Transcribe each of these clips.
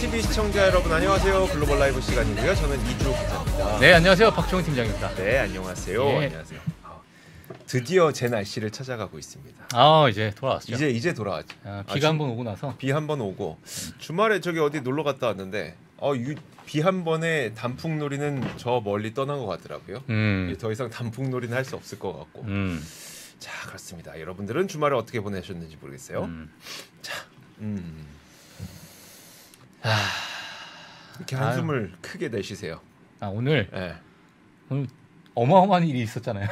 TV 시청자 여러분 안녕하세요. 글로벌 라이브 시간이고요. 저는 이주호 기자입니다. 네, 안녕하세요. 박종훈 팀장입니다. 네, 안녕하세요. 예. 안녕하세요. 아, 드디어 제 날씨를 찾아가고 있습니다. 아 이제 돌아왔죠. 이제 이제 돌아왔죠. 아, 비가 아, 한번 오고 나서 비 한 번 오고 주말에 저기 어디 놀러 갔다 왔는데 어, 비한 번에 단풍놀이는 저 멀리 떠난 것 같더라고요. 음. 더 이상 단풍놀이는 할 수 없을 것 같고. 음. 자 그렇습니다. 여러분들은 주말을 어떻게 보내셨는지 모르겠어요. 음. 자 음. 아... 이렇게 한숨을 아유. 크게 내쉬세요. 아 오늘 네. 오늘 어마어마한 일이 있었잖아요.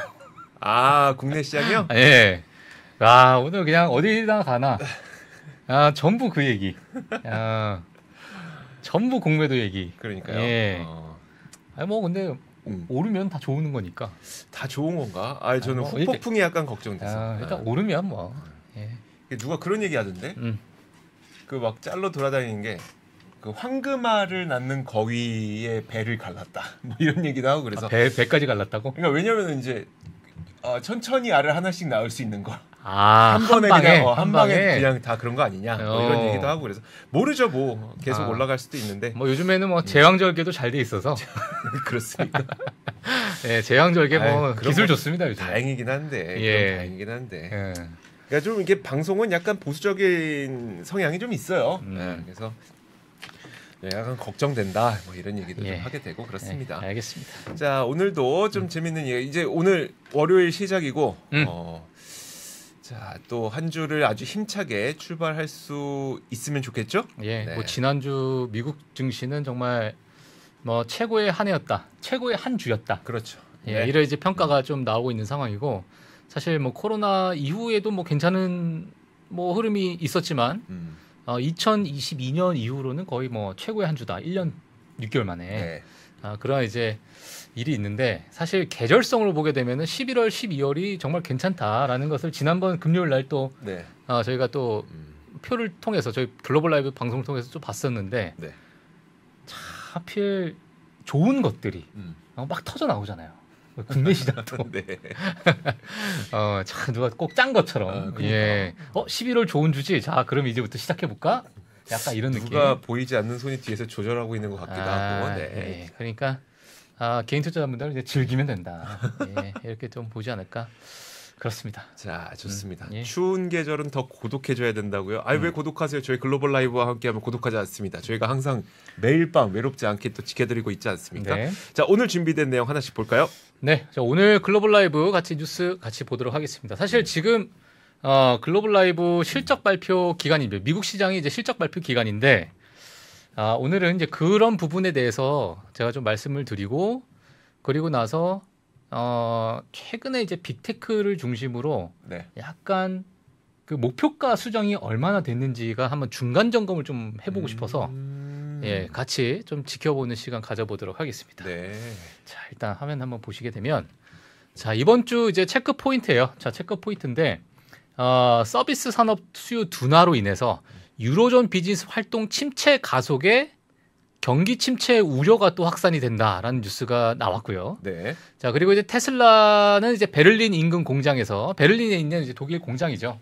아 국내 시장이요? 아, 예. 네. 아 오늘 그냥 어디나 가나 아 전부 그 얘기. 아 전부 공매도 얘기. 그러니까요. 예. 어... 아니 뭐 근데 음. 오르면 다 좋은 거니까. 다 좋은 건가? 아 저는 아, 뭐, 후폭풍이 이렇 약간 걱정돼서. 아, 예. 일단 아. 오르면 뭐. 음. 예. 누가 그런 얘기 하던데? 음. 그막 짤로 돌아다니는 게그 황금알을 낳는 거위의 배를 갈랐다. 뭐 이런 얘기도 하고 그래서 아, 배 배까지 갈랐다고? 그러니까 왜냐면 이제 어, 천천히 알을 하나씩 낳을 수 있는 거. 아, 한 번에 한 방에, 그냥 어, 한, 방에, 방에, 그냥 다 그런 거 아니냐 뭐 이런 어. 얘기도 하고 그래서 모르죠 뭐 어, 계속 아. 올라갈 수도 있는데 뭐 요즘에는 뭐 예. 제왕절개도 잘 돼 있어서 네, 그렇습니다 예, 제왕절개 뭐 아유, 기술 좋습니다 요즘. 다행이긴 한데 예. 다행이긴 한데 예. 그러니까 좀 이게 방송은 약간 보수적인 성향이 좀 있어요. 음. 네, 그래서 네, 약간 걱정된다 뭐 이런 얘기도 예. 좀 하게 되고 네, 그렇습니다. 예. 알겠습니다. 자 오늘도 좀 음. 재밌는 얘기 이제 오늘 월요일 시작이고 음. 어, 자 또 한 주를 아주 힘차게 출발할 수 있으면 좋겠죠? 예. 네. 뭐 지난주 미국 증시는 정말 뭐 최고의 한 해였다. 최고의 한 주였다. 그렇죠. 예. 네. 이런 이제 평가가 좀 나오고 있는 상황이고 사실 뭐 코로나 이후에도 뭐 괜찮은 뭐 흐름이 있었지만. 음. 어, 2022년 이후로는 거의 뭐 최고의 한 주다. 1년 6개월 만에. 네. 아, 그런 이제 일이 있는데 사실 계절성으로 보게 되면은 11월, 12월이 정말 괜찮다라는 것을 지난번 금요일 날또 네. 아, 저희가 또 음. 표를 통해서 저희 글로벌 라이브 방송을 통해서 좀 봤었는데 네. 참 하필 좋은 것들이 음. 어, 막 터져 나오잖아요. 국내 시장도. 네. 어, 자, 누가 꼭 짠 것처럼. 아, 그러니까. 예. 어, 11월 좋은 주지. 자, 그럼 이제부터 시작해 볼까? 약간 이런 누가 느낌. 누가 보이지 않는 손이 뒤에서 조절하고 있는 것 같기도 아, 하고. 네. 네. 그러니까 아, 개인 투자자분들 이제 즐기면 된다. 예. 이렇게 좀 보지 않을까? 그렇습니다. 자, 좋습니다. 음, 예. 추운 계절은 더 고독해져야 된다고요? 아 음. 왜 고독하세요? 저희 글로벌 라이브와 함께하면 고독하지 않습니다. 저희가 항상 매일 밤 외롭지 않게 또 지켜드리고 있지 않습니까? 네. 자, 오늘 준비된 내용 하나씩 볼까요? 네, 자, 오늘 글로벌 라이브 같이 뉴스 같이 보도록 하겠습니다. 사실 지금 어, 글로벌 라이브 실적 발표 기간입니다. 미국 시장이 이제 실적 발표 기간인데 아, 오늘은 이제 그런 부분에 대해서 제가 좀 말씀을 드리고 그리고 나서 어, 최근에 이제 빅테크를 중심으로 네. 약간 그 목표가 수정이 얼마나 됐는지가 한번 중간 점검을 좀 해보고 음... 싶어서 예, 음. 같이 좀 지켜보는 시간 가져보도록 하겠습니다. 네. 자, 일단 화면 한번 보시게 되면 자, 이번 주 이제 체크 포인트예요. 자, 체크 포인트인데 어, 서비스 산업 수요 둔화로 인해서 유로존 비즈니스 활동 침체 가속에 경기 침체 우려가 또 확산이 된다라는 뉴스가 나왔고요. 네. 자 그리고 이제 테슬라는 이제 베를린 인근 공장에서 베를린에 있는 이제 독일 공장이죠.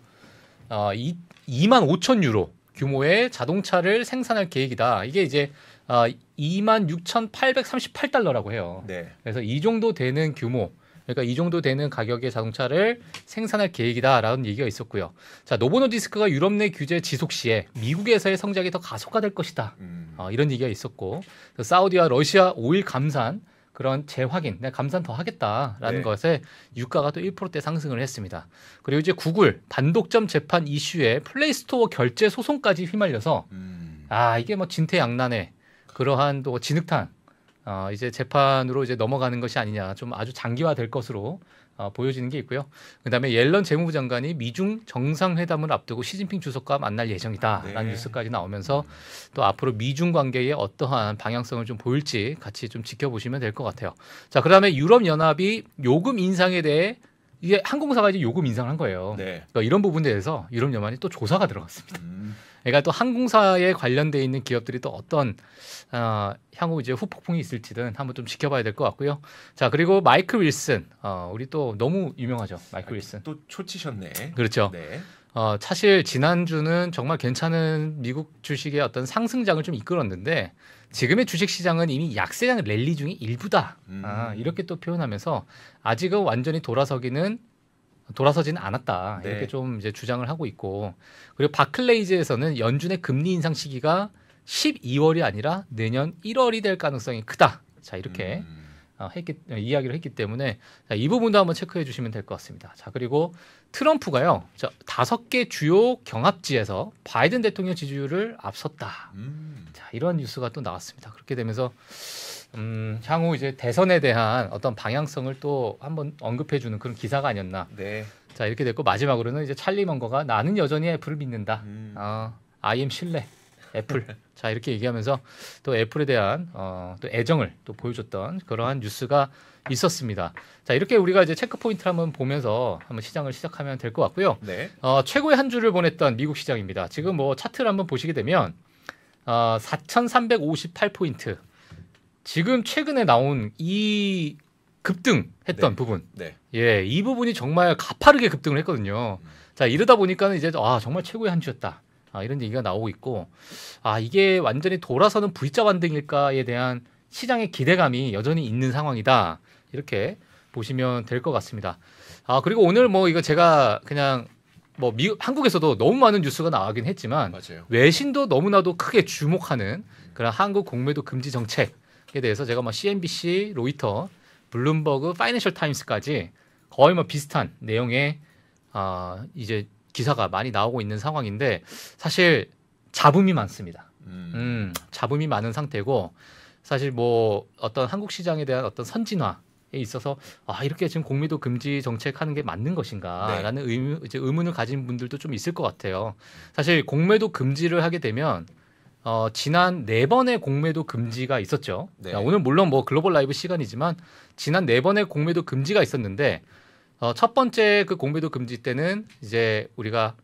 어, 이, 2만 5천 유로 규모의 자동차를 생산할 계획이다. 이게 이제 아, 26,838달러라고 해요. 네. 그래서 이 정도 되는 규모, 그러니까 이 정도 되는 가격의 자동차를 생산할 계획이다라는 얘기가 있었고요. 자, 노보노디스크가 유럽 내 규제 지속 시에 미국에서의 성장이 더 가속화될 것이다. 음. 어, 이런 얘기가 있었고 그 사우디와 러시아 오일 감산 그런 재확인, 내가 감산 더 하겠다라는 네. 것에 유가가 또 1%대 상승을 했습니다. 그리고 이제 구글 단독점 재판 이슈에 플레이스토어 결제 소송까지 휘말려서 음. 아 이게 뭐 진퇴양난의 그러한 또 진흙탕 어, 이제 재판으로 이제 넘어가는 것이 아니냐 좀 아주 장기화될 것으로 어, 보여지는 게 있고요. 그다음에 옐런 재무부 장관이 미중 정상회담을 앞두고 시진핑 주석과 만날 예정이다라는 네. 뉴스까지 나오면서 또 앞으로 미중 관계에 어떠한 방향성을 좀 보일지 같이 좀 지켜보시면 될 것 같아요. 자, 그다음에 유럽 연합이 요금 인상에 대해 이게 항공사가 이제 요금 인상을 한 거예요. 네. 그러니까 이런 부분에 대해서 유럽 연합이 또 조사가 들어갔습니다. 음. 그러니까 또 항공사에 관련돼 있는 기업들이 또 어떤 어, 향후 이제 후폭풍이 있을지든 한번 좀 지켜봐야 될 것 같고요. 자 그리고 마이클 윌슨, 어, 우리 또 너무 유명하죠, 마이클 아, 윌슨. 또 초치셨네. 그렇죠. 네. 어, 사실 지난주는 정말 괜찮은 미국 주식의 어떤 상승장을 좀 이끌었는데 지금의 주식 시장은 이미 약세장 랠리 중의 일부다. 음. 아, 이렇게 또 표현하면서 아직은 완전히 돌아서기는 돌아서지는 않았다. 네. 이렇게 좀 이제 주장을 하고 있고 그리고 바클레이즈에서는 연준의 금리 인상 시기가 12월이 아니라 내년 1월이 될 가능성이 크다. 자, 이렇게 음. 어, 했기, 어, 이야기를 했기 때문에 자, 이 부분도 한번 체크해 주시면 될 것 같습니다. 자 그리고 트럼프가요 다섯 개 주요 경합지에서 바이든 대통령 지지율을 앞섰다. 음. 자 이런 뉴스가 또 나왔습니다. 그렇게 되면서 음, 향후 이제 대선에 대한 어떤 방향성을 또 한번 언급해 주는 그런 기사가 아니었나. 네. 자 이렇게 됐고 마지막으로는 이제 찰리 먼거가 나는 여전히 애플을 믿는다. 음. 어, I m 신뢰. 애플. 자 이렇게 얘기하면서 또 애플에 대한 어, 또 애정을 또 보여줬던 그러한 뉴스가 있었습니다. 자 이렇게 우리가 이제 체크 포인트를 한번 보면서 한번 시장을 시작하면 될 것 같고요. 네. 어, 최고의 한 주를 보냈던 미국 시장입니다. 지금 뭐 차트를 한번 보시게 되면 어, 4,358 포인트. 지금 최근에 나온 이 급등했던 네. 부분. 네. 예, 이 부분이 정말 가파르게 급등을 했거든요. 음. 자 이러다 보니까는 이제 아 정말 최고의 한 주였다. 아, 이런 얘기가 나오고 있고 아 이게 완전히 돌아서는 V자 반등일까에 대한 시장의 기대감이 여전히 있는 상황이다 이렇게 보시면 될 것 같습니다. 아 그리고 오늘 뭐 이거 제가 그냥 뭐 미, 한국에서도 너무 많은 뉴스가 나가긴 했지만 맞아요. 외신도 너무나도 크게 주목하는 그런 한국 공매도 금지 정책에 대해서 제가 뭐 CNBC, 로이터, 블룸버그, 파이낸셜 타임스까지 거의 뭐 비슷한 내용의 아 이제 기사가 많이 나오고 있는 상황인데 사실 잡음이 많습니다. 음, 음 잡음이 많은 상태고 사실 뭐 어떤 한국 시장에 대한 어떤 선진화에 있어서 아 이렇게 지금 공매도 금지 정책하는 게 맞는 것인가라는 네. 의문, 이제 의문을 가진 분들도 좀 있을 것 같아요. 사실 공매도 금지를 하게 되면 어, 지난 네 번의 공매도 금지가 있었죠. 네. 오늘 물론 뭐 글로벌 라이브 시간이지만 지난 네 번의 공매도 금지가 있었는데 어, 첫 번째 그 공매도 금지 때는 이제 우리가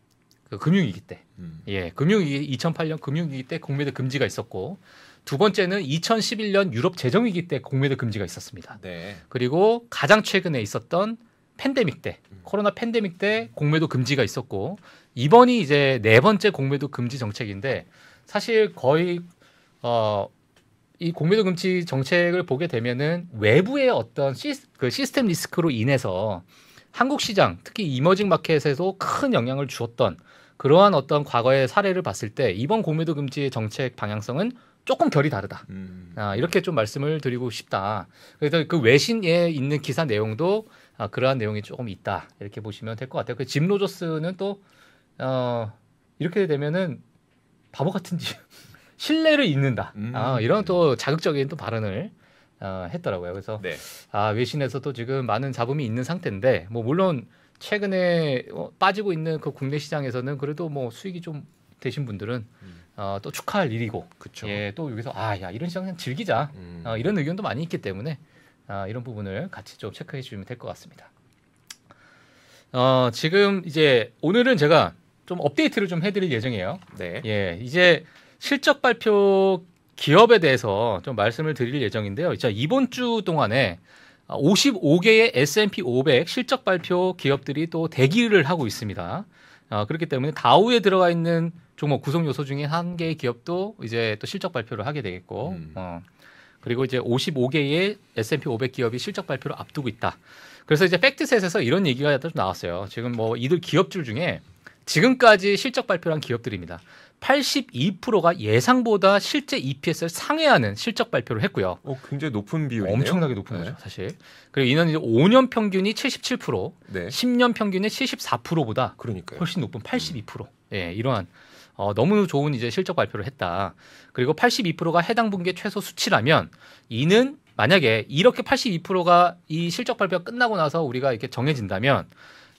그 금융위기 때, 음. 예, 금융위기 2008년 금융위기 때 공매도 금지가 있었고 두 번째는 2011년 유럽 재정위기 때 공매도 금지가 있었습니다. 네. 그리고 가장 최근에 있었던 팬데믹 때, 음. 코로나 팬데믹 때 공매도 금지가 있었고 이번이 이제 네 번째 공매도 금지 정책인데 사실 거의 어이 공매도 금지 정책을 보게 되면은 외부의 어떤 시스, 그 시스템 리스크로 인해서 한국 시장 특히 이머징 마켓에서큰 영향을 주었던 그러한 어떤 과거의 사례를 봤을 때 이번 공매도 금지 정책 방향성은 조금 결이 다르다. 음. 아, 이렇게 좀 말씀을 드리고 싶다. 그래서 그 외신에 있는 기사 내용도 아, 그러한 내용이 조금 있다. 이렇게 보시면 될 것 같아요. 그 짐 로저스는 또 어, 이렇게 되면은 바보 같은지 신뢰를 잇는다. 음. 아, 이런 또 자극적인 또 발언을 어, 했더라고요. 그래서 네. 아, 외신에서도 지금 많은 잡음이 있는 상태인데 뭐 물론 최근에 어, 빠지고 있는 그 국내 시장에서는 그래도 뭐 수익이 좀 되신 분들은 음. 어, 또 축하할 일이고 그쵸. 예, 또 여기서 아, 야 이런 시장 그냥 즐기자 음. 어, 이런 의견도 많이 있기 때문에 아, 이런 부분을 같이 좀 체크해 주시면 될 것 같습니다. 어, 지금 이제 오늘은 제가 좀 업데이트를 좀 해드릴 예정이에요. 네. 예, 이제 실적 발표 기업에 대해서 좀 말씀을 드릴 예정인데요. 자, 이번 주 동안에 55개의 S&P 500 실적 발표 기업들이 또 대기를 하고 있습니다. 어, 그렇기 때문에 다우에 들어가 있는 종목 구성 요소 중에 한 개의 기업도 이제 또 실적 발표를 하게 되겠고, 음. 어, 그리고 이제 55개의 S&P 500 기업이 실적 발표를 앞두고 있다. 그래서 이제 팩트셋에서 이런 얘기가 좀 나왔어요. 지금 뭐 이들 기업들 중에 지금까지 실적 발표한 기업들입니다. 82%가 예상보다 실제 EPS를 상회하는 실적 발표를 했고요. 어, 굉장히 높은 비율이네요. 엄청나게 높은 네. 거죠, 사실. 그리고 이는 이제 5년 평균이 77%, 네. 10년 평균이 74%보다 그러니까요. 훨씬 높은 82%. 음. 예, 이러한 어, 너무 좋은 이제 실적 발표를 했다. 그리고 82%가 해당 분기의 최소 수치라면 이는 만약에 이렇게 82%가 이 실적 발표가 끝나고 나서 우리가 이렇게 정해진다면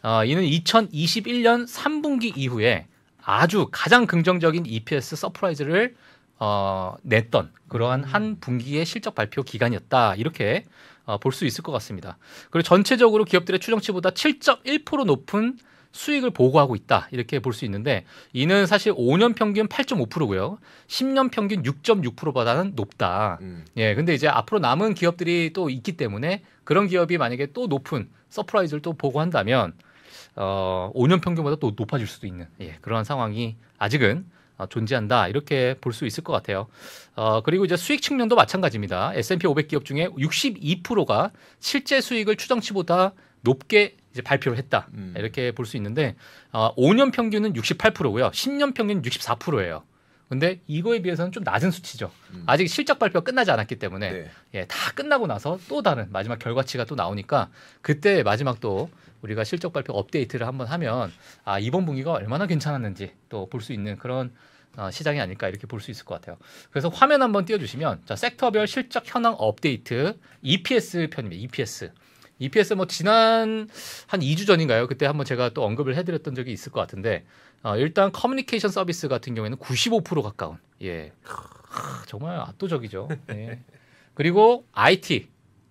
어, 이는 2021년 3분기 이후에 아주 가장 긍정적인 EPS 서프라이즈를 어, 냈던 그러한 음. 한 분기의 실적 발표 기간이었다 이렇게 어, 볼 수 있을 것 같습니다. 그리고 전체적으로 기업들의 추정치보다 7.1% 높은 수익을 보고하고 있다 이렇게 볼 수 있는데 이는 사실 5년 평균 8.5%고요, 10년 평균 6.6%보다는 높다. 음. 예, 근데 이제 앞으로 남은 기업들이 또 있기 때문에 그런 기업이 만약에 또 높은 서프라이즈를 또 보고한다면 어, 5년 평균보다 또 높아질 수도 있는 예, 그러한 상황이 아직은 어, 존재한다 이렇게 볼 수 있을 것 같아요. 어, 그리고 이제 수익 측면도 마찬가지입니다. S&P 500 기업 중에 62%가 실제 수익을 추정치보다 높게 이제 발표를 했다 음. 이렇게 볼 수 있는데 어, 5년 평균은 68%고요, 10년 평균 64%예요. 근데 이거에 비해서는 좀 낮은 수치죠. 음. 아직 실적 발표가 끝나지 않았기 때문에 네. 예, 다 끝나고 나서 또 다른 마지막 결과치가 또 나오니까 그때 마지막 또 우리가 실적 발표 업데이트를 한번 하면 아 이번 분기가 얼마나 괜찮았는지 또 볼 수 있는 그런 어, 시장이 아닐까 이렇게 볼 수 있을 것 같아요. 그래서 화면 한번 띄워주시면 자 섹터별 실적 현황 업데이트 EPS 편입니다. EPS EPS 뭐 지난 한 2주 전인가요? 그때 한번 제가 또 언급을 해드렸던 적이 있을 것 같은데 어, 일단 커뮤니케이션 서비스 같은 경우에는 95% 가까운 예 하, 정말 압도적이죠. 예. 그리고 IT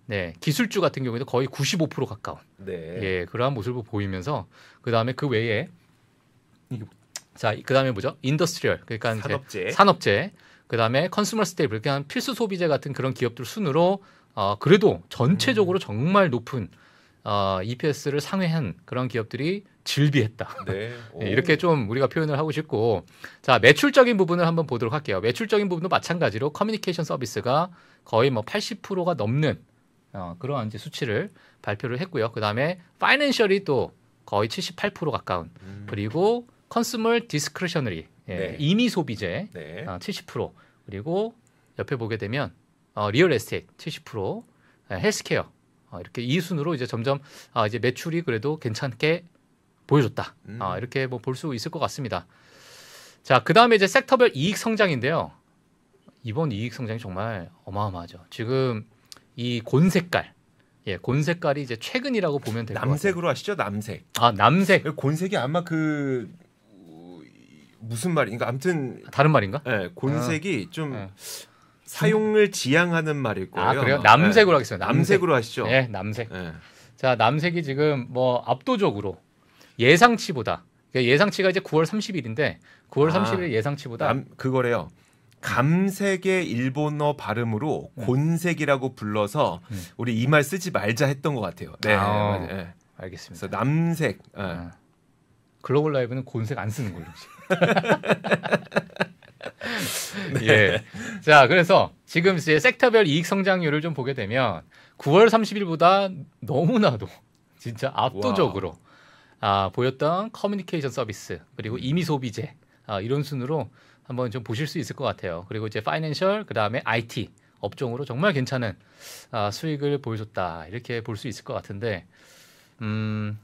네, 기술주 같은 경우에도 거의 95% 가까운 네. 예, 그러한 모습을 보이면서 그다음에 그 외에 자, 그다음에 뭐죠? 인더스트리얼. 그러니까 산업재. 산업재. 그다음에 컨슈머 스테이블. 그냥 그러니까 필수 소비재 같은 그런 기업들 순으로 어, 그래도 전체적으로 음. 정말 높은 어, EPS를 상회한 그런 기업들이 질비했다. 네. 네, 이렇게 좀 우리가 표현을 하고 싶고 자 매출적인 부분을 한번 보도록 할게요. 매출적인 부분도 마찬가지로 커뮤니케이션 서비스가 거의 뭐 80%가 넘는 어, 그러한 이제 수치를 발표를 했고요. 그 다음에 파이낸셜이 또 거의 78% 가까운 음. 그리고 컨스멀 디스크레셔너리 예, 네. 이미 소비재 네. 어, 70% 그리고 옆에 보게 되면 어, 리얼 에스테이트 70% 예, 헬스케어 어, 이렇게 이 순으로 이제 점점 아, 이제 매출이 그래도 괜찮게 보여줬다 음. 아, 이렇게 뭐 볼 수 있을 것 같습니다. 자그 다음에 이제 섹터별 이익 성장인데요. 이번 이익 성장이 정말 어마어마하죠. 지금 이곤 색깔 예, 곤 색깔이 이제 최근이라고 보면 될 것 같아요. 남색으로 하시죠, 남색. 아, 남색. 곤색이 아마 그 무슨 말인가? 그러니까 아무튼 다른 말인가? 예, 곤색이 아, 좀 예. 사용을 지향하는 말일 아, 거예요. 아, 그래요? 남색으로 예. 하겠습니다. 남색. 으로 하시죠. 예, 남색. 예. 자, 남색이 지금 뭐 압도적으로 예상치보다 그러니까 예상치가 이제 9월 30일인데 9월 아, 30일 예상치보다 남, 그거래요. 감색의 일본어 발음으로 네. 곤색이라고 불러서 네. 우리 이 말 쓰지 말자 했던 것 같아요. 네, 네 아, 네. 알겠습니다. 그래서 남색. 아. 글로벌 라이브는 곤색 안 쓰는 걸로. 네. 예. 자, 그래서 지금 이제 섹터별 이익 성장률을 좀 보게 되면 9월 30일보다 너무나도 진짜 압도적으로 와 아, 보였던 커뮤니케이션 서비스 그리고 음. 이미 소비재 아, 이런 순으로 한번 좀 보실 수 있을 것 같아요. 그리고 이제 파이낸셜 그다음에 IT 업종으로 정말 괜찮은 아, 수익을 보여줬다 이렇게 볼 수 있을 것 같은데 음,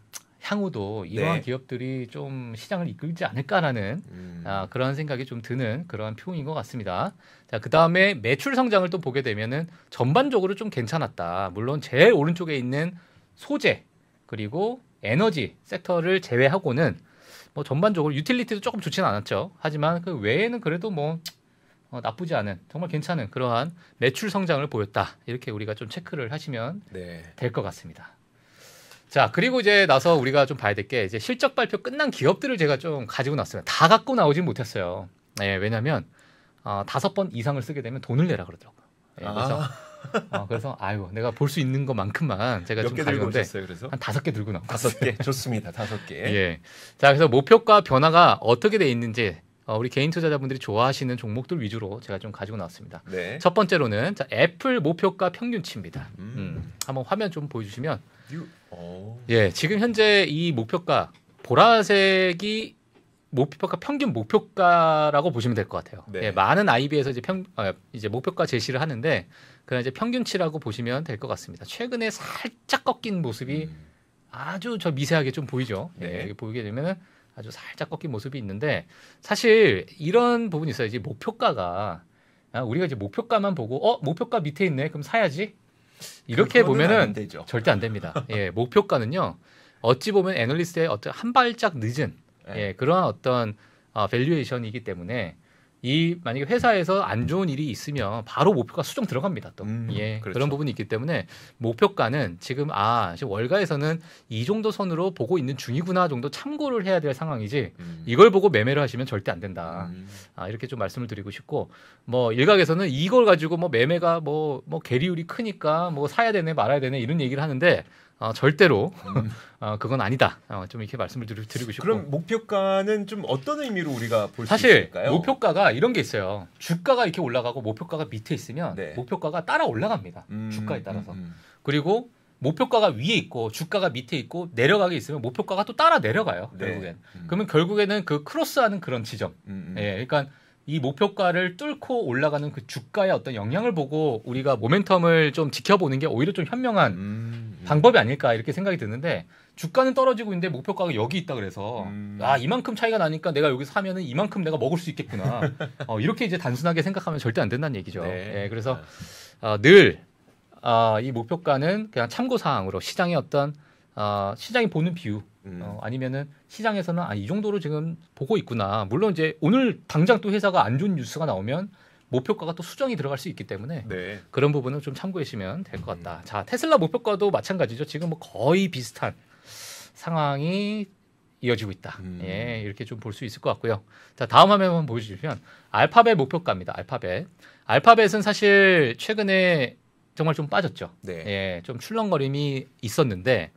향후도 이러한 네. 기업들이 좀 시장을 이끌지 않을까라는 음. 아, 그런 생각이 좀 드는 그러한 표인 것 같습니다. 자, 그 다음에 매출 성장을 또 보게 되면은 전반적으로 좀 괜찮았다. 물론 제일 오른쪽에 있는 소재 그리고 에너지 섹터를 제외하고는 뭐 전반적으로 유틸리티도 조금 좋지는 않았죠. 하지만 그 외에는 그래도 뭐 어, 나쁘지 않은 정말 괜찮은 그러한 매출 성장을 보였다. 이렇게 우리가 좀 체크를 하시면 네. 될것 같습니다. 자 그리고 이제 나서 우리가 좀 봐야 될 게 이제 실적 발표 끝난 기업들을 제가 좀 가지고 나왔어요. 다 갖고 나오진 못했어요. 예, 네, 왜냐하면 어, 다섯 번 이상을 쓰게 되면 돈을 내라 그러더라고요. 예, 그래서 아. 어, 그래서 아유 내가 볼 수 있는 것만큼만 제가 좀 들고 오셨어요? 그래서 한 다섯 개 들고 나왔어요. 다섯 개 좋습니다. 다섯 개. 예. 자 그래서 목표가 변화가 어떻게 돼 있는지 어, 우리 개인 투자자분들이 좋아하시는 종목들 위주로 제가 좀 가지고 나왔습니다. 네. 첫 번째로는 자, 애플 목표가 평균치입니다. 음. 음. 한번 화면 좀 보여주시면 유... 어. 예 지금 현재 이 목표가 보라색이 목표가 평균 목표가라고 보시면 될 것 같아요. 네. 예, 많은 IB에서 이제 평 어, 이제 목표가 제시를 하는데 그러 이제 평균치라고 보시면 될 것 같습니다. 최근에 살짝 꺾인 모습이 음. 아주 저 미세하게 좀 보이죠. 네, 네. 여기 보이게 되면은 아주 살짝 꺾인 모습이 있는데 사실 이런 부분이 있어요. 이제 목표가가 아, 우리가 이제 목표가만 보고 어 목표가 밑에 있네 그럼 사야지 이렇게 보면은 안 절대 안 됩니다. 예, 목표가는요 어찌 보면 애널리스트의 어떤 한 발짝 늦은 네. 예, 그러한 어떤 어, 밸류에이션이기 때문에 이 만약에 회사에서 안 좋은 일이 있으면 바로 목표가 수정 들어갑니다 또 음, 예, 그렇죠. 그런 부분이 있기 때문에 목표가는 지금 아 지금 월가에서는 이 정도 선으로 보고 있는 중이구나 정도 참고를 해야 될 상황이지 음. 이걸 보고 매매를 하시면 절대 안 된다 음. 아 이렇게 좀 말씀을 드리고 싶고 뭐 일각에서는 이걸 가지고 뭐 매매가 뭐뭐 뭐 계리율이 뭐 크니까 뭐 사야 되네 말아야 되네 이런 얘기를 하는데 어, 절대로 음. 어, 그건 아니다. 어, 좀 이렇게 말씀을 드리, 고 싶고. 그럼 목표가는 좀 어떤 의미로 우리가 볼 수 있을까요? 사실 목표가가 이런 게 있어요. 주가가 이렇게 올라가고 목표가가 밑에 있으면 네. 목표가가 따라 올라갑니다. 음, 주가에 따라서. 음, 음. 그리고 목표가가 위에 있고 주가가 밑에 있고 내려가게 있으면 목표가가 또 따라 내려가요. 네. 결국엔. 음. 그러면 결국에는 그 크로스하는 그런 지점. 음, 예, 그러니까 이 목표가를 뚫고 올라가는 그 주가의 어떤 영향을 보고 우리가 모멘텀을 좀 지켜보는 게 오히려 좀 현명한 음. 방법이 아닐까 이렇게 생각이 드는데 주가는 떨어지고 있는데 목표가가 여기 있다 그래서 음. 아 이만큼 차이가 나니까 내가 여기서 사면은 이만큼 내가 먹을 수 있겠구나 어, 이렇게 이제 단순하게 생각하면 절대 안 된다는 얘기죠. 네. 예, 그래서 어, 늘이 아, 어, 목표가는 그냥 참고 사항으로 시장의 어떤 어, 시장이 보는 비유 음. 어, 아니면은 시장에서는 아, 이 정도로 지금 보고 있구나. 물론 이제 오늘 당장 또 회사가 안 좋은 뉴스가 나오면 목표가가 또 수정이 들어갈 수 있기 때문에 네. 그런 부분은 좀 참고하시면 될 것 같다. 음. 자 테슬라 목표가도 마찬가지죠. 지금 뭐 거의 비슷한 상황이 이어지고 있다. 음. 예, 이렇게 좀 볼 수 있을 것 같고요. 자, 다음 화면만 보여주시면 알파벳 목표가입니다. 알파벳. 알파벳은 사실 최근에 정말 좀 빠졌죠. 네. 예, 좀 출렁거림이 있었는데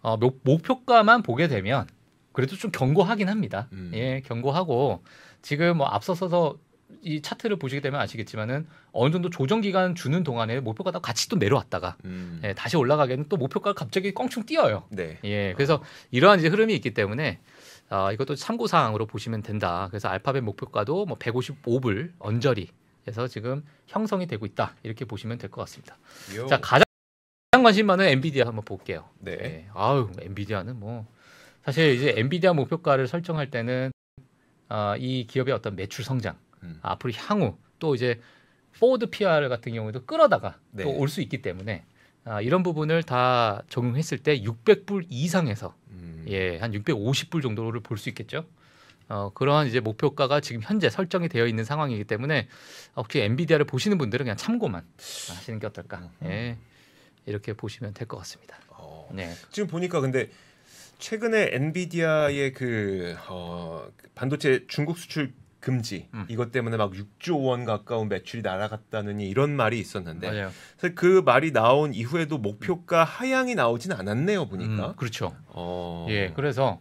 어, 목, 목표가만 보게 되면 그래도 좀 견고하긴 합니다. 음. 예, 견고하고 지금 뭐 앞서서서 이 차트를 보시게 되면 아시겠지만은 어느 정도 조정 기간 주는 동안에 목표가 다 같이 또 내려왔다가 음. 예, 다시 올라가게는 또 목표가 갑자기 껑충 뛰어요. 네. 예, 그래서 어. 이러한 이제 흐름이 있기 때문에 아, 이것도 참고 사항으로 보시면 된다. 그래서 알파벳 목표가도 뭐 155불 언저리 해서 지금 형성이 되고 있다 이렇게 보시면 될 것 같습니다. 요. 자 가장 관심 많은 엔비디아 한번 볼게요. 네. 예, 아우 엔비디아는 뭐 사실 이제 엔비디아 목표가를 설정할 때는 아, 이 기업의 어떤 매출 성장 음. 아, 앞으로 향후 또 이제 포드 PR 같은 경우도 끌어다가 네. 또올 수 있기 때문에 아, 이런 부분을 다 적용했을 때 600불 이상에서 음. 예, 한 650불 정도를 볼 수 있겠죠. 어, 그러한 이제 목표가가 지금 현재 설정이 되어 있는 상황이기 때문에 혹시 엔비디아를 보시는 분들은 그냥 참고만 하시는 게 어떨까. 음. 예. 이렇게 보시면 될 것 같습니다. 어, 네. 지금 보니까 근데 최근에 엔비디아의 그 어, 그 반도체 중국 수출 금지 음. 이것 때문에 막 6조 원 가까운 매출이 날아갔다느니 이런 말이 있었는데 맞아요. 사실 그 말이 나온 이후에도 목표가 하향이 나오진 않았네요 보니까 음, 그렇죠. 어... 예 그래서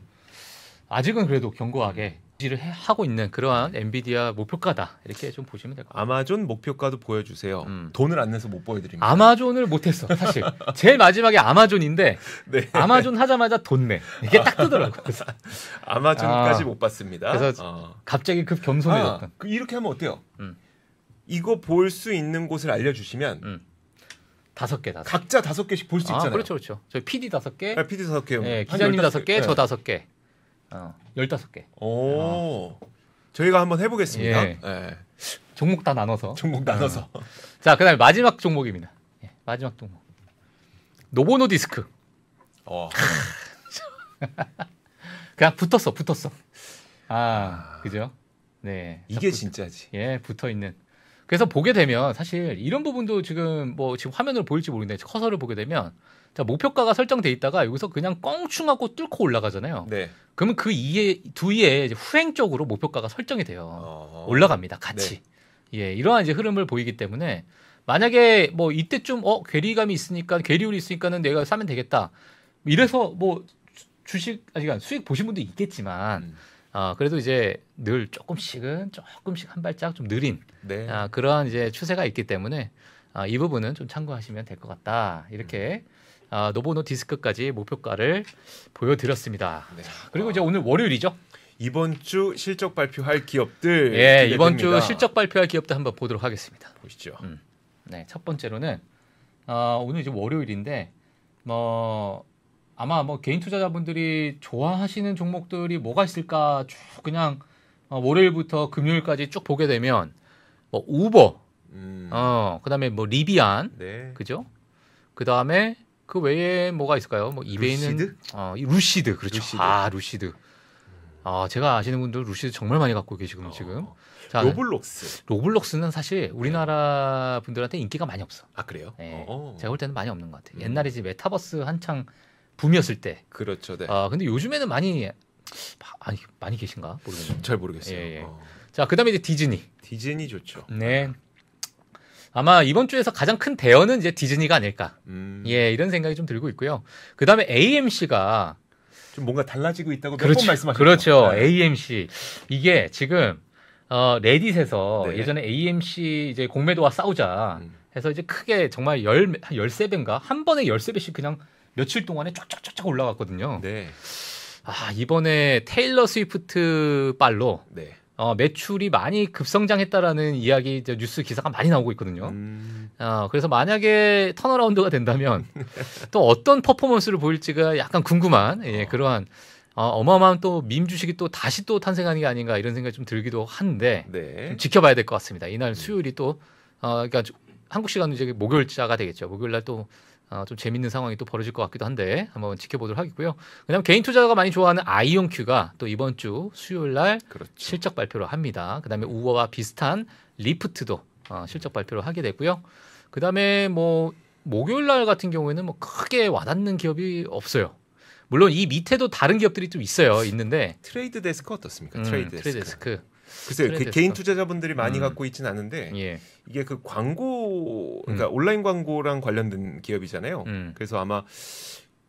아직은 그래도 견고하게 유지를 하고 있는 그러한 엔비디아 목표가다 이렇게 좀 보시면 될 것 같아요. 아마존 목표가도 보여주세요. 음. 돈을 안 내서 못 보여드립니다. 아마존을 못했어 사실. 제일 마지막에 아마존인데 네. 아마존 하자마자 돈 내. 이게 딱 뜨더라고요. 그래서. 아마존까지 아, 못 봤습니다. 그래서 어. 갑자기 급 겸손해졌던. 아, 그 이렇게 하면 어때요? 음. 이거 볼 수 있는 곳을 알려주시면 음. 다섯 개 다섯. 각자 다섯 개씩 볼수 아, 있잖아요. 그렇죠, 그렇죠. 저희 PD 다섯 개, 아, PD 다섯 개, 네, 기자님 다섯 개, 저 다섯 개. 어, 15개. 오. 어. 저희가 한번 해보겠습니다. 예. 예. 종목 다 나눠서. 종목 나눠서. 어. 자, 그다음에 마지막 종목입니다. 예, 마지막 종목. 노보노 디스크. 어. 그냥 붙었어, 붙었어. 아, 아. 그죠? 네. 이게 붙, 진짜지. 예, 붙어 있는. 그래서 보게 되면 사실 이런 부분도 지금 뭐 지금 화면으로 보일지 모르는데 커서를 보게 되면 자 목표가가 설정돼 있다가 여기서 그냥 껑충하고 뚫고 올라가잖아요. 네. 그러면 그 이에 두이에 후행적으로 목표가가 설정이 돼요. 어허. 올라갑니다. 같이. 네. 예, 이러한 이제 흐름을 보이기 때문에 만약에 뭐 이때쯤 어 괴리감이 있으니까 괴리율이 있으니까는 내가 사면 되겠다. 이래서 뭐 주식 아니 간 그러니까 수익 보신 분도 있겠지만 음. 아, 그래도 이제 늘 조금씩은 조금씩 한 발짝 좀 느린 네. 아, 그러한 이제 추세가 있기 때문에 아, 이 부분은 좀 참고하시면 될 것 같다 이렇게 음. 아, 노보노 디스크까지 목표가를 보여드렸습니다. 네. 그리고 이제 오늘 월요일이죠. 이번 주 실적 발표할 기업들 예, 이번 주 실적 발표할 기업들 한번 보도록 하겠습니다. 보시죠. 음. 네, 첫 번째로는 어, 오늘 이제 월요일인데 뭐 아마 뭐 개인 투자자분들이 좋아하시는 종목들이 뭐가 있을까 쭉 그냥 어, 월요일부터 금요일까지 쭉 보게 되면 뭐 우버, 음. 어 그다음에 뭐 리비안, 네. 그죠? 그다음에 그 외에 뭐가 있을까요? 뭐 이베이는 루시드? 어, 루시드 그렇죠. 루시드. 아 루시드. 아 제가 아시는 분들 루시드 정말 많이 갖고 계시군요 어. 지금. 어. 자, 로블록스. 로블록스는 사실 네. 우리나라 분들한테 인기가 많이 없어. 아 그래요? 네. 제가 볼 때는 많이 없는 것같아 음. 옛날에 이제 메타버스 한창 붐이었을 때. 그렇죠. 네. 아 근데 요즘에는 많이 아니 많이 계신가 모르겠네요. 잘 모르겠어요. 예, 예. 어. 자 그다음에 이제 디즈니. 디즈니 좋죠. 네. 아마 이번 주에서 가장 큰 대여는 이제 디즈니가 아닐까. 음. 예, 이런 생각이 좀 들고 있고요. 그 다음에 AMC가 좀 뭔가 달라지고 있다고 그렇죠. 몇번 말씀하셨죠. 그렇죠. 네. AMC 이게 지금 어, 레딧에서 네. 예전에 AMC 이제 공매도와 싸우자 음. 해서 이제 크게 정말 열, 한 13배인가? 한 번에 13배씩 그냥 며칠 동안에 쫙쫙쫙쫙 올라갔거든요. 네. 아, 이번에 테일러 스위프트 빨로 네. 어, 매출이 많이 급성장했다라는 이야기 이제 뉴스 기사가 많이 나오고 있거든요. 음. 어, 그래서 만약에 턴어라운드가 된다면 또 어떤 퍼포먼스를 보일지가 약간 궁금한 예, 어. 그러한 어, 어마어마한 또 밈 주식이 또 다시 또 탄생하는 게 아닌가 이런 생각이 좀 들기도 한데 네. 좀 지켜봐야 될 것 같습니다. 이날 음. 수요일이 또 어, 그러니까 한국 시간으 이제 목요일자가 되겠죠. 목요일 날또 어, 좀 재밌는 상황이 또 벌어질 것 같기도 한데 한번 지켜보도록 하겠고요. 그다음 개인 투자가 많이 좋아하는 아이온큐가 또 이번 주 수요일 날 그렇죠. 실적 발표를 합니다. 그다음에 우버와 비슷한 리프트도 어, 실적 발표를 하게 되고요. 그다음에 뭐 목요일 날 같은 경우에는 뭐 크게 와닿는 기업이 없어요. 물론 이 밑에도 다른 기업들이 좀 있어요. 있는데 트레이드 데스크 어떻습니까? 음, 트레이드, 데스크. 트레이드 데스크. 글쎄요. 그 개인 투자자분들이 많이 음. 갖고 있지는 않은데 예. 이게 그 광고 그러니까 음. 온라인 광고랑 관련된 기업이잖아요. 음. 그래서 아마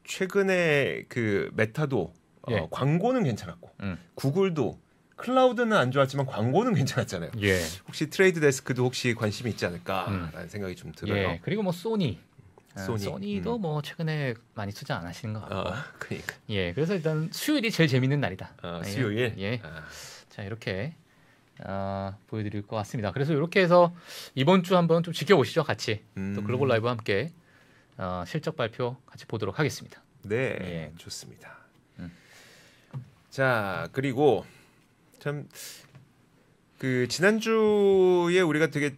최근에 그 메타도 어, 예. 어, 광고는 괜찮았고 음. 구글도 클라우드는 안 좋았지만 광고는 괜찮았잖아요. 예. 혹시 트레이드 데스크도 혹시 관심이 있지 않을까라는 음. 생각이 좀 들어요. 예. 그리고 뭐 소니 아, 소니. 도뭐 음. 최근에 많이 투자 안 하시는 것 같고. 아, 그러니까. 예, 그래서 일단 수요일이 제일 재밌는 날이다. 아, 예. 수요일. 예. 아. 자 이렇게 아, 보여드릴 것 같습니다. 그래서 이렇게 해서 이번 주 한번 좀 지켜보시죠, 같이 음. 또 글로벌 라이브 함께 어, 실적 발표 같이 보도록 하겠습니다. 네, 예. 좋습니다. 음. 자, 그리고 참 그 지난주에 우리가 되게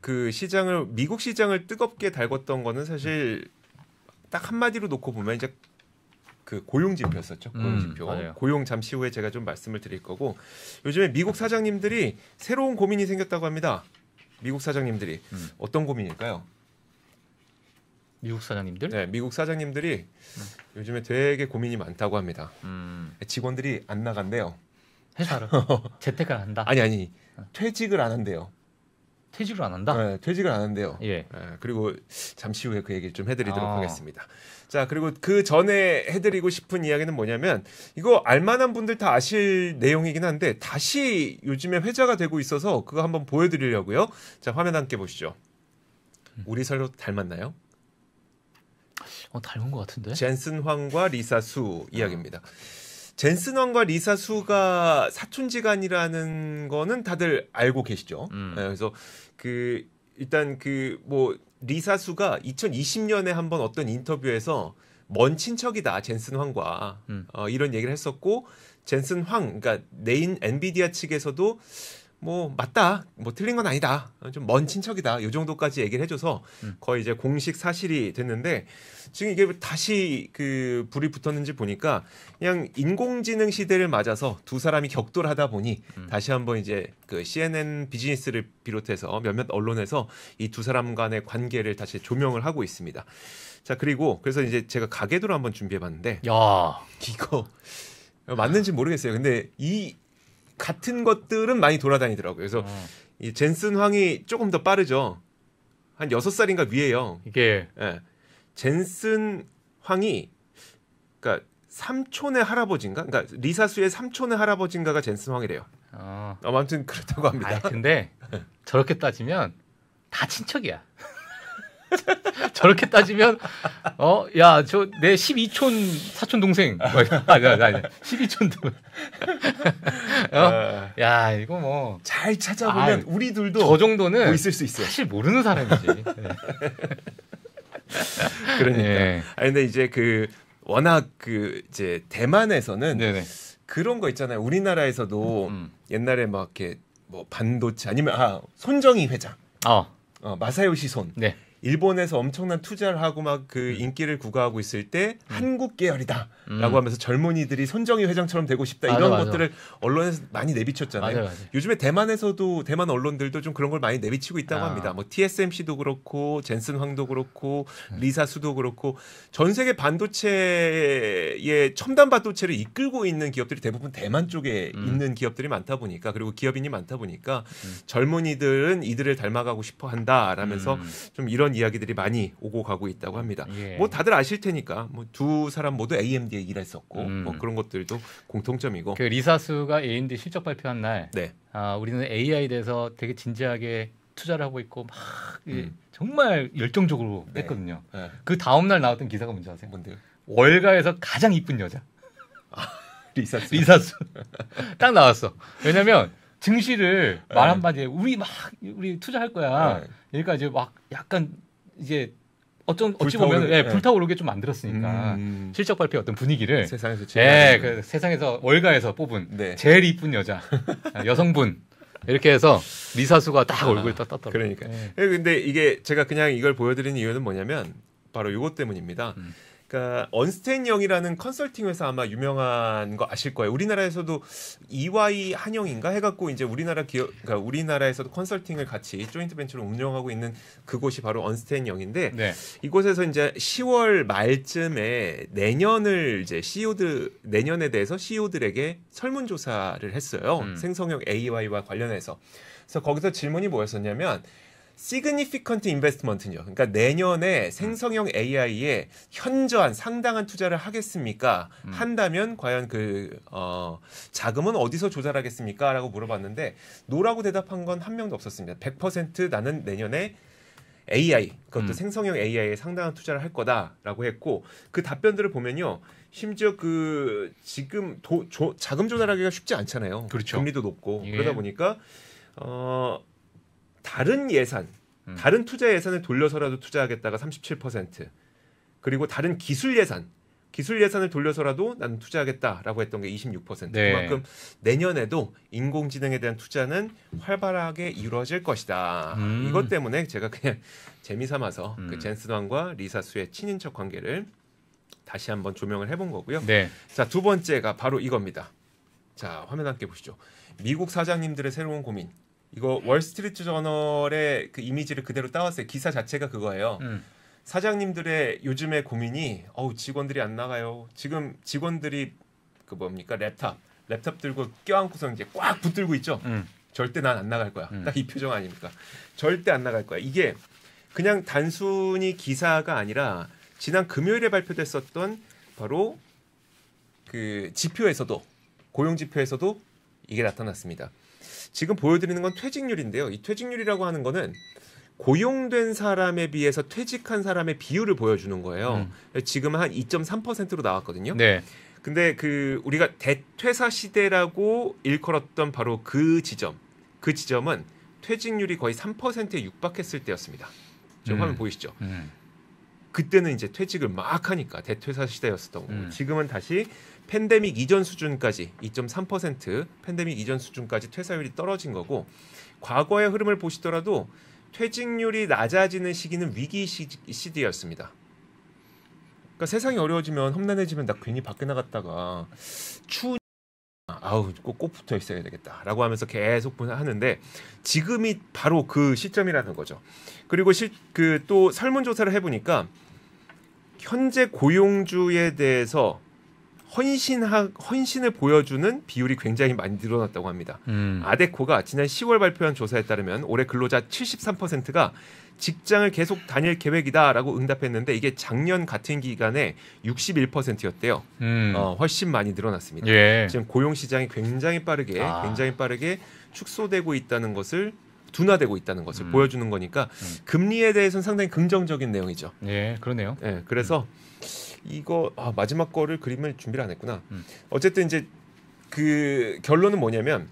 그 시장을 미국 시장을 뜨겁게 달궜던 거는 사실 음. 딱 한마디로 놓고 보면 이제 그 고용 지표였었죠. 음, 고용 지표. 음, 고용 잠시 후에 제가 좀 말씀을 드릴 거고 요즘에 미국 사장님들이 새로운 고민이 생겼다고 합니다. 미국 사장님들이 음. 어떤 고민일까요? 미국 사장님들? 네, 미국 사장님들이 음. 요즘에 되게 고민이 많다고 합니다. 음. 직원들이 안 나간대요. 회사를 재택을 한다. 아니 아니 어. 퇴직을 안 한대요. 퇴직을 안 한다? 네, 퇴직을 안 한대요. 예. 아, 그리고 잠시 후에 그 얘기를 좀 해드리도록 아. 하겠습니다. 자, 그리고 그 전에 해드리고 싶은 이야기는 뭐냐면 이거 알만한 분들 다 아실 내용이긴 한데 다시 요즘에 회자가 되고 있어서 그거 한번 보여드리려고요. 자, 화면 함께 보시죠. 음. 우리 서로 닮았나요? 어, 닮은 것 같은데. 젠슨 황과 리사 수 이야기입니다. 어. 젠슨왕과 리사 수가 사촌지간이라는 거는 다들 알고 계시죠. 음. 네, 그래서 그 일단 그 뭐 리사 수가 2020년에 한번 어떤 인터뷰에서 먼 친척이다 젠슨 황과 음. 어, 이런 얘기를 했었고 젠슨 황 그러니까 네인 엔비디아 측에서도 뭐 맞다 뭐 틀린 건 아니다 좀 먼 친척이다 요 정도까지 얘기를 해줘서 음. 거의 이제 공식 사실이 됐는데 지금 이게 다시 그 불이 붙었는지 보니까 그냥 인공지능 시대를 맞아서 두 사람이 격돌하다 보니 음. 다시 한번 이제 그 CNN 비즈니스를 비롯해서 몇몇 언론에서 이 두 사람 간의 관계를 다시 조명을 하고 있습니다 자 그리고 그래서 이제 제가 가계도를 한번 준비해봤는데 야 이거 맞는지 모르겠어요 근데 이 같은 것들은 많이 돌아다니더라고요. 그래서 어. 이 젠슨 황이 조금 더 빠르죠. 한 6살인가 위에요. 이게 예. 젠슨 황이 그러니까 삼촌의 할아버지인가? 그러니까 리사수의 삼촌의 할아버지인가가 젠슨 황이래요. 어. 아무튼 그렇다고 합니다. 아, 근데 예. 저렇게 따지면 다 친척이야. 저렇게 따지면 어 야 저 내 12촌 사촌 동생 뭐, 아니 아니 아니 12촌 동야 어? 네. 야, 이거 뭐 잘 찾아보면 아 우리 둘도 저 정도는 뭐 있을 수 있어요 사실 모르는 사람이지 네. 그러니까 네. 아 근데 이제 그 워낙 그 이제 대만에서는 네네. 네. 그런 거 있잖아요 우리나라에서도 음, 음. 옛날에 막 이렇게 뭐 반도체 아니면 아 손정희 회장 어. 어 마사요시 손 네. 일본에서 엄청난 투자를 하고 막그 음. 인기를 구가하고 있을 때 음. 한국 계열이다라고 음. 하면서 젊은이들이 손정희 회장처럼 되고 싶다 맞아, 이런 맞아. 것들을 언론에서 많이 내비쳤잖아요. 맞아, 요즘에 대만에서도 대만 언론들도 좀 그런 걸 많이 내비치고 있다고 아. 합니다. 뭐 TSMC도 그렇고 젠슨 황도 그렇고 음. 리사수도 그렇고 전 세계 반도체의 첨단 반도체를 이끌고 있는 기업들이 대부분 대만 쪽에 음. 있는 기업들이 많다 보니까 그리고 기업인이 많다 보니까 음. 젊은이들은 이들을 닮아가고 싶어 한다라면서 좀 이런 그런 이야기들이 많이 오고 가고 있다고 합니다. 예. 뭐 다들 아실 테니까 뭐 두 사람 모두 AMD에 일했었고 음. 뭐 그런 것들도 공통점이고. 그 리사수가 AMD 실적 발표한 날, 네. 아, 우리는 a i 대해서 되게 진지하게 투자를 하고 있고 막 음. 정말 열정적으로 네. 했거든요. 네. 그 다음 날 나왔던 기사가 뭔지 아세요? 뭔데요? 월가에서 가장 이쁜 여자. 아, 리사수. 리사수. 딱 나왔어. 왜냐면 증시를 네. 말 한마디에 우리 막 우리 투자할 거야. 네. 그러니까 이제 막 약간 이제 어쩜 어찌 보면 예, 네. 불타오르게 좀 만들었으니까 음. 실적 발표 어떤 분위기를 세상에서 제일 예, 그 세상에서 월가에서 뽑은 네. 제일 이쁜 여자 여성분 이렇게 해서 리사수가 딱 아, 얼굴에 딱떴더라 그러니까. 예. 예. 근데 이게 제가 그냥 이걸 보여드리는 이유는 뭐냐면 바로 이것 때문입니다. 음. 그러니까 언스테인 영이라는 컨설팅 회사 아마 유명한 거 아실 거예요. 우리나라에서도 EY 한영인가 해갖고 이제 우리나라 기업, 그러니까 우리나라에서도 컨설팅을 같이 조인트 벤처를 운영하고 있는 그곳이 바로 언스테인 영인데 네. 이곳에서 이제 10월 말쯤에 내년을 이제 CEO들 내년에 대해서 CEO들에게 설문조사를 했어요. 음. 생성형 AI와 관련해서. 그래서 거기서 질문이 뭐였었냐면 시그니피 i 트인베스트먼트 n 는요 그러니까 내년에 음. 생성형 AI에 현저한 상당한 투자를 하겠습니까? 음. 한다면 과연 그 어, 자금은 어디서 조달하겠습니까? 라고 물어봤는데 노라고 대답한 건 한 명도 없었습니다. 100% 나는 내년에 AI 그것도 음. 생성형 AI에 상당한 투자를 할 거다라고 했고 그 답변들을 보면요 심지어 그 지금 도, 조, 자금 조달하기가 쉽지 않잖아요. 그렇죠. 금리도 높고 예. 그러다 보니까 어 다른 예산, 음. 다른 투자 예산을 돌려서라도 투자하겠다가 37%. 그리고 다른 기술 예산, 기술 예산을 돌려서라도 나는 투자하겠다라고 했던 게 26%. 네. 그만큼 내년에도 인공지능에 대한 투자는 활발하게 이루어질 것이다. 음. 이것 때문에 제가 그냥 재미 삼아서 그 음. 그 젠스왕과 리사수의 친인척 관계를 다시 한번 조명을 해본 거고요. 네. 자, 두 번째가 바로 이겁니다. 자, 화면 함께 보시죠. 미국 사장님들의 새로운 고민. 이거 월스트리트 저널의 그 이미지를 그대로 따왔어요. 기사 자체가 그거예요. 음. 사장님들의 요즘의 고민이 어우 직원들이 안 나가요. 지금 직원들이 그 뭡니까 랩탑 랩탑 들고 껴안고서 이제 꽉 붙들고 있죠. 음. 절대 난 안 나갈 거야. 음. 딱이 표정 아닙니까? 절대 안 나갈 거야. 이게 그냥 단순히 기사가 아니라 지난 금요일에 발표됐었던 바로 그 지표에서도 고용 지표에서도 이게 나타났습니다. 지금 보여드리는 건 퇴직률인데요. 이 퇴직률이라고 하는 거는 고용된 사람에 비해서 퇴직한 사람의 비율을 보여주는 거예요. 음. 지금 한 2.3%로 나왔거든요. 네. 근데 그 우리가 대퇴사 시대라고 일컬었던 바로 그 지점, 그 지점은 퇴직률이 거의 3%에 육박했을 때였습니다. 지금 음. 화면 보이시죠? 음. 그때는 이제 퇴직을 막 하니까 대퇴사 시대였었던 거고 음. 지금은 다시 팬데믹 이전 수준까지 2.3% 팬데믹 이전 수준까지 퇴사율이 떨어진 거고 과거의 흐름을 보시더라도 퇴직률이 낮아지는 시기는 위기 시기였습니다. 그러니까 세상이 어려워지면 험난해지면 나 괜히 밖에 나갔다가 추운 아, 아우 꼭, 꼭 붙어 있어야 되겠다라고 하면서 계속 하는데 지금이 바로 그 시점이라는 거죠. 그리고 그또 설문조사를 해보니까 현재 고용주에 대해서 헌신 헌신을 보여주는 비율이 굉장히 많이 늘어났다고 합니다. 음. 아데코가 지난 10월 발표한 조사에 따르면 올해 근로자 73%가 직장을 계속 다닐 계획이다라고 응답했는데 이게 작년 같은 기간에 61%였대요. 음. 어, 훨씬 많이 늘어났습니다. 예. 지금 고용 시장이 굉장히 빠르게 아. 굉장히 빠르게 축소되고 있다는 것을 둔화되고 있다는 것을 음. 보여주는 거니까 음. 금리에 대해서는 상당히 긍정적인 내용이죠. 예, 그러네요. 예, 그래서 음. 이거 아, 마지막 거를 그림을 준비를 안 했구나. 음. 어쨌든 이제 그 결론은 뭐냐면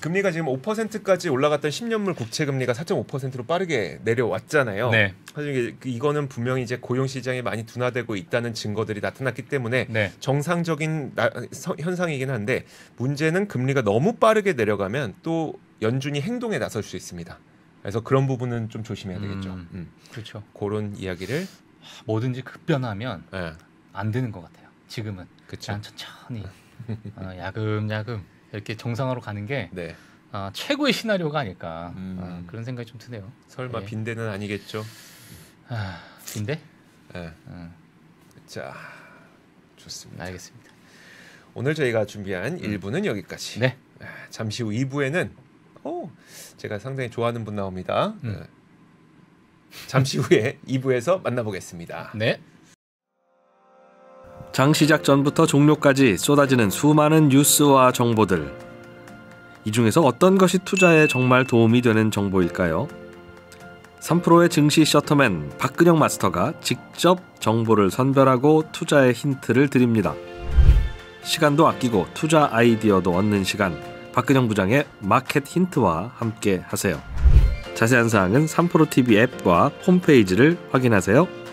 금리가 지금 5%까지 올라갔던 10년물 국채 금리가 4.5%로 빠르게 내려왔잖아요. 네. 사실 그 이거는 분명히 이제 고용 시장이 많이 둔화되고 있다는 증거들이 나타났기 때문에 네. 정상적인 나, 서, 현상이긴 한데 문제는 금리가 너무 빠르게 내려가면 또 연준이 행동에 나설 수 있습니다. 그래서 그런 부분은 좀 조심해야 되겠죠. 음, 음. 그렇죠. 그런 이야기를 뭐든지 급변하면 네. 안 되는 것 같아요. 지금은 그냥 천천히 어, 야금야금 이렇게 정상화로 가는 게 네. 어, 최고의 시나리오가 아닐까 음. 어, 그런 생각이 좀 드네요. 설마 네. 빈대는 아니겠죠? 아, 빈대? 네. 음. 자, 좋습니다. 알겠습니다. 오늘 저희가 준비한 1부는 음. 여기까지. 네. 아, 잠시 후 2부에는 오, 제가 상당히 좋아하는 분 나옵니다. 음. 잠시 후에 2부에서 만나보겠습니다. 네. 장 시작 전부터 종료까지 쏟아지는 수많은 뉴스와 정보들. 이 중에서 어떤 것이 투자에 정말 도움이 되는 정보일까요? 3프로의 증시 셔터맨 박근영 마스터가 직접 정보를 선별하고 투자의 힌트를 드립니다. 시간도 아끼고 투자 아이디어도 얻는 시간 박근영 부장의 마켓 힌트와 함께 하세요. 자세한 사항은 3프로TV 앱과 홈페이지를 확인하세요.